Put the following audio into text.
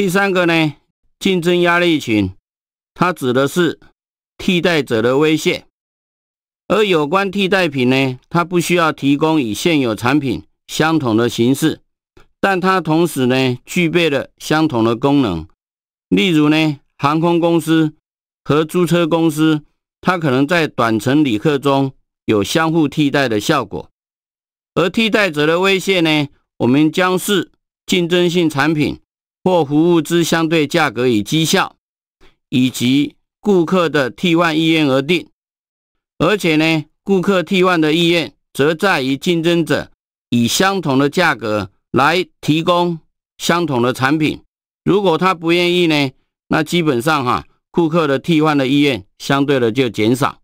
第三个呢，竞争压力群，它指的是替代者的威胁，而有关替代品呢，它不需要提供与现有产品相同的形式，但它同时呢，具备了相同的功能。例如呢，航空公司和租车公司，它可能在短程旅客中有相互替代的效果，而替代者的威胁呢，我们将是竞争性产品。或服务之相对价格与绩效，以及顾客的替换意愿而定。而且呢，顾客替换的意愿则在于竞争者以相同的价格来提供相同的产品。如果他不愿意呢，那基本上哈，顾客的替换的意愿相对的就减少。